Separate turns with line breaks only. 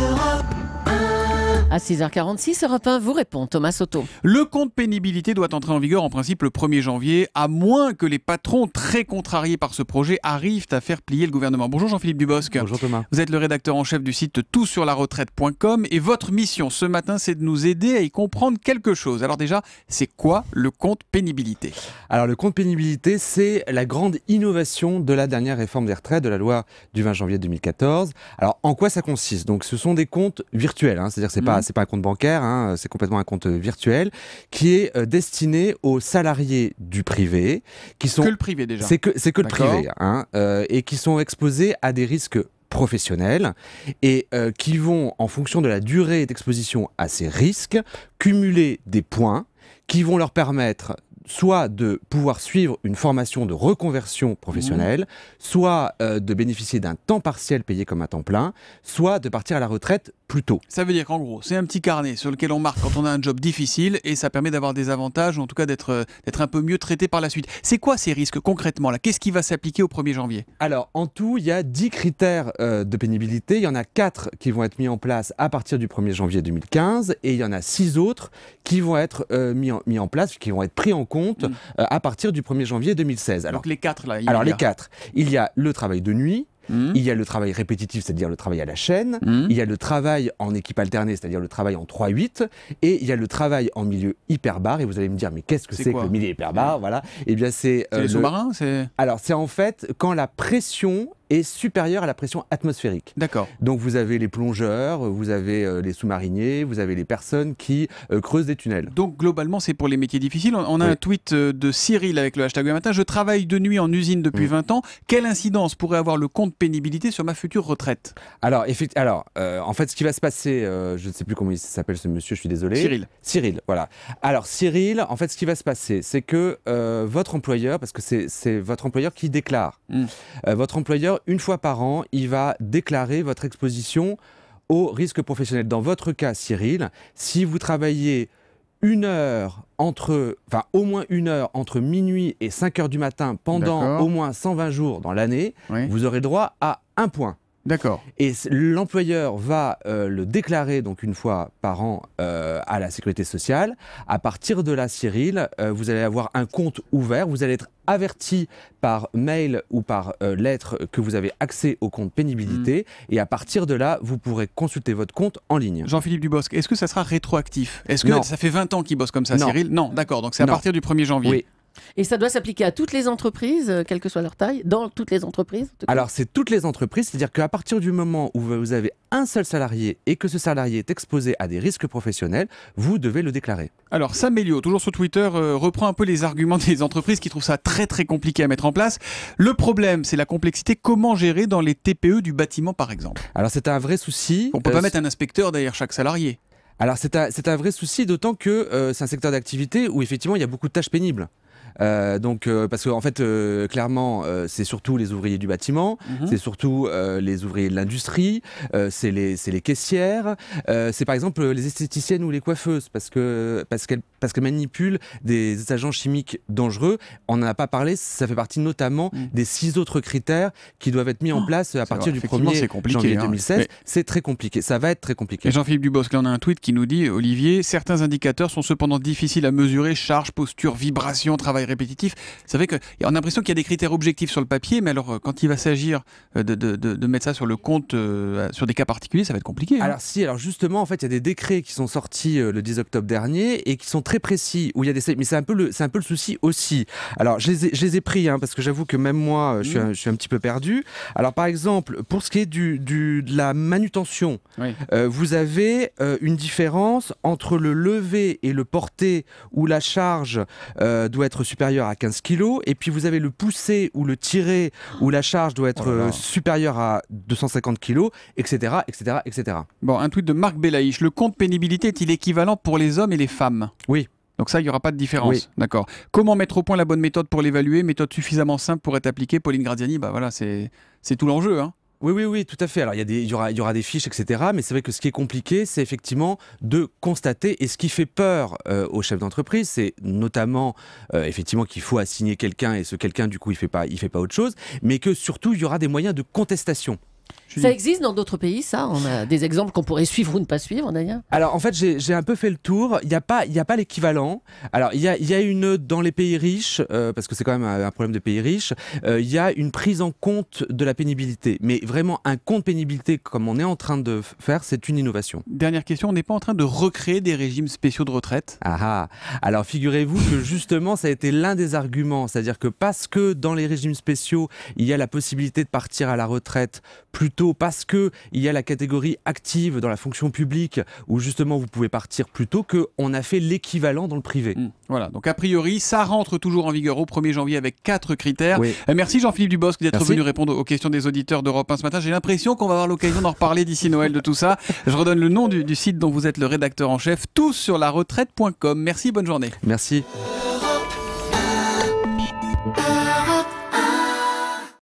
Europe. À 6h46, Europe 1 vous répond, Thomas Soto. Le compte pénibilité doit entrer en vigueur en principe le 1er janvier, à moins que les patrons très contrariés par ce projet arrivent à faire plier le gouvernement. Bonjour Jean-Philippe Dubosc. Bonjour Thomas. Vous êtes le rédacteur en chef du site toutsurlaretraite.com et votre mission ce matin, c'est de nous aider à y comprendre
quelque chose. Alors déjà, c'est quoi le compte pénibilité Alors le compte pénibilité, c'est la grande innovation de la dernière réforme des retraites, de la loi du 20 janvier 2014. Alors en quoi ça consiste Donc ce sont des comptes virtuels, hein, c'est-à-dire c'est pas mhm c'est pas un compte bancaire, hein, c'est complètement un compte virtuel qui est euh, destiné aux salariés du privé, qui sont que le privé déjà. C'est que c'est que le privé, hein, euh, et qui sont exposés à des risques professionnels et euh, qui vont, en fonction de la durée d'exposition à ces risques, cumuler des points qui vont leur permettre soit de pouvoir suivre une formation de reconversion professionnelle, mmh. soit euh, de bénéficier d'un temps partiel payé comme un temps plein, soit de partir à la retraite plus tôt. Ça veut dire qu'en gros, c'est un petit carnet sur lequel on marque quand on a un job
difficile et ça permet d'avoir des avantages, ou en tout cas d'être euh, un peu mieux traité par la suite. C'est quoi ces risques concrètement
là Qu'est-ce qui va s'appliquer au 1er janvier Alors, en tout, il y a 10 critères euh, de pénibilité. Il y en a 4 qui vont être mis en place à partir du 1er janvier 2015 et il y en a 6 autres qui vont être mis, mis en place, qui vont être pris en compte compte euh, à partir du 1er janvier 2016. Alors, Donc
les quatre, là. Il alors, y a... les quatre.
Il y a le travail de nuit, hmm. Il y a le travail répétitif, c'est-à-dire le travail à la chaîne. Hmm. Il y a le travail en équipe alternée, c'est-à-dire le travail en 3-8. Et il y a le travail en milieu hyperbar. Et vous allez me dire, mais qu'est-ce que c'est que le milieu hyperbar Voilà. Eh bien, c'est. les euh, sous-marins Alors, c'est en fait quand la pression est supérieure à la pression atmosphérique. D'accord. Donc vous avez les plongeurs, vous avez euh, les sous-mariniers, vous avez les personnes qui euh, creusent des tunnels. Donc globalement, c'est pour les métiers difficiles. On a un
tweet euh, de Cyril avec le hashtag matin. Je travaille de nuit en usine depuis 20 mm. ans. Quelle incidence pourrait avoir le compte pénibilité sur ma future retraite Alors,
alors en fait, ce qui va se passer, je ne sais plus comment il s'appelle ce monsieur, je suis désolé. Cyril. Cyril, voilà. Alors Cyril, en fait, ce qui va se passer, c'est que votre employeur, parce que c'est votre employeur qui déclare, mm. votre employeur une fois par an, il va déclarer votre exposition au risque professionnel. Dans votre cas, Cyril, si vous travaillez une heure entre, enfin au moins une heure entre minuit et 5 heures du matin pendant au moins 120 jours dans l'année, vous aurez droit à un point. D'accord. Et l'employeur va euh, le déclarer donc une fois par an euh, à la sécurité sociale. À partir de là, Cyril, euh, vous allez avoir un compte ouvert. Vous allez être averti par mail ou par lettre que vous avez accès au compte pénibilité. Hmm. Et à partir de là, vous pourrez consulter votre compte en ligne. Jean-Philippe Dubosc, est-ce que ça sera rétroactif Est-ce que ça fait 20 ans qu'il bosse comme ça, Cyril Non, d'accord. Donc c'est à partir du 1er janvier.
Et ça doit s'appliquer à toutes les entreprises, euh, quelle que soit leur taille, dans toutes les entreprises
Alors, c'est toutes les entreprises, c'est-à-dire qu'à partir du moment où vous avez un seul salarié et que ce salarié est exposé à des risques professionnels, vous devez le déclarer.
Alors, Sam toujours sur Twitter, euh, reprend un peu les arguments des entreprises qui trouvent ça très très compliqué à mettre en place. Le problème, c'est la complexité. Comment gérer dans les TPE du bâtiment, par exemple
Alors, c'est un vrai souci. On ne peut pas euh, mettre un inspecteur derrière chaque salarié. Alors, c'est un, un, vrai souci, d'autant que c'est un secteur d'activité où effectivement il y a beaucoup de tâches pénibles. Euh, donc, euh, parce qu'en en fait, euh, clairement, c'est surtout les ouvriers du bâtiment, mhm. c'est surtout les ouvriers de l'industrie, c'est les, les, caissières, c'est par exemple les esthéticiennes ou les coiffeuses, parce que parce qu'elles parce manipulent des agents chimiques dangereux. On n'en a pas parlé, ça fait partie notamment mhm. des six autres critères qui doivent être mis en ah, place à partir du 1er janvier 2016. Hein. c'est très compliqué, ça va être très compliqué. Jean-Philippe Dubosc, là on a un tweet qui nous dit, Olivier, certains indicateurs sont
cependant difficiles à mesurer, charge, posture, vibration, travail répétitif. C'est vrai qu'on a l'impression qu'il y a des critères objectifs sur le papier, mais alors euh, quand il va s'agir euh, de, mettre ça sur le compte, euh, sur des cas particuliers, ça va être compliqué. Hein. Alors
si, alors justement, en fait, il y a des décrets qui sont sortis le 10 octobre dernier et qui sont très précis, où il y a des... Mais c'est un, peu le, un peu le souci aussi. Alors je les ai, pris, hein, parce que j'avoue que même moi, mmh. je suis, un, petit peu perdu. Alors par exemple, pour ce qui est du, du de la manutention, vous avez une différence entre le lever et le porter, où la charge doit être sur supérieure à 15 kg, et puis vous avez le pousser ou le tirer où la charge doit être oh euh, supérieure à 250 kg, etc., etc., etc. Bon, un tweet de Marc Belaïch. Le compte pénibilité est-il équivalent pour les hommes et les femmes
Oui. Donc ça, il n'y aura pas de différence. D'accord. Comment mettre au point la bonne méthode pour l'évaluer Méthode suffisamment
simple pour être appliquée. Pauline Gradiani, bah voilà, c'est tout l'enjeu. Hein. Oui, oui, oui, tout à fait. Alors, il y, aura, des fiches, etc. Mais c'est vrai que ce qui est compliqué, c'est effectivement de constater. Et ce qui fait peur euh, aux chefs d'entreprise, c'est notamment, euh, effectivement, qu'il faut assigner quelqu'un et ce quelqu'un, du coup, il ne fait, il fait pas autre chose. Mais que surtout, il y aura des moyens de contestation.
Ça existe dans d'autres pays, ça On a des exemples qu'on pourrait suivre ou ne pas suivre, d'ailleurs
Alors, en fait, j'ai un peu fait le tour. Il n'y a pas, a pas l'équivalent. Alors, il y a, une dans les pays riches, euh, parce que c'est quand même un, problème de pays riches, euh, il y a une prise en compte de la pénibilité. Mais vraiment, un compte pénibilité, comme on est en train de faire, c'est une innovation. Dernière question, on n'est pas en train de recréer des régimes spéciaux de retraite ah, ah Alors, figurez-vous que justement, ça a été l'un des arguments. C'est-à-dire que parce que dans les régimes spéciaux, il y a la possibilité de partir à la retraite plutôt parce que il y a la catégorie active dans la fonction publique où justement vous pouvez partir plus tôt qu'on a fait l'équivalent dans le privé. Hmm. Voilà, donc a priori, ça rentre toujours en vigueur au 1er janvier avec quatre critères. Euh,
merci Jean-Philippe Dubosc d'être venu répondre aux questions des auditeurs d'Europe 1 ce matin. J'ai l'impression qu'on va avoir l'occasion d'en reparler d'ici Noël de tout ça. Je redonne le nom du, du site dont vous êtes le rédacteur en chef, tous sur la retraite.com. Merci, bonne journée. Merci.